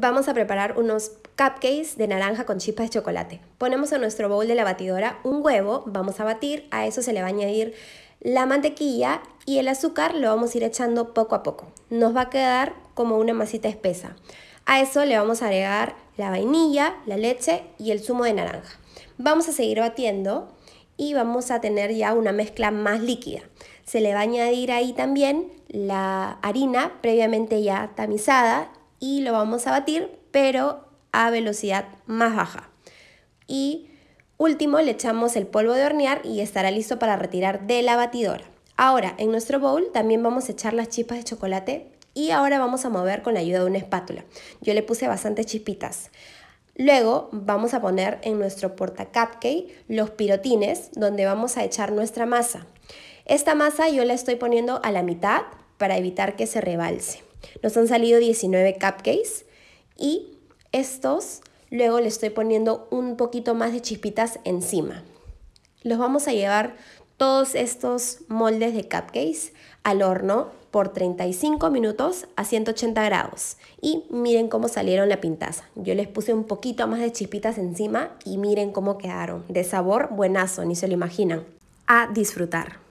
Vamos a preparar unos cupcakes de naranja con chispas de chocolate. Ponemos en nuestro bowl de la batidora un huevo, vamos a batir, a eso se le va a añadir la mantequilla y el azúcar lo vamos a ir echando poco a poco. Nos va a quedar como una masita espesa. A eso le vamos a agregar la vainilla, la leche y el zumo de naranja. Vamos a seguir batiendo y vamos a tener ya una mezcla más líquida. Se le va a añadir ahí también la harina previamente ya tamizada y lo vamos a batir, pero a velocidad más baja. Y último le echamos el polvo de hornear y estará listo para retirar de la batidora. Ahora, en nuestro bowl también vamos a echar las chispas de chocolate y ahora vamos a mover con la ayuda de una espátula. Yo le puse bastantes chispitas. Luego vamos a poner en nuestro porta cupcake los pirotines donde vamos a echar nuestra masa. Esta masa yo la estoy poniendo a la mitad para evitar que se rebalse. Nos han salido 19 cupcakes y estos luego le estoy poniendo un poquito más de chispitas encima. Los vamos a llevar todos estos moldes de cupcakes al horno por 35 minutos a 180 grados y miren cómo salieron la pintaza. Yo les puse un poquito más de chispitas encima y miren cómo quedaron. De sabor buenazo, ni se lo imaginan. A disfrutar.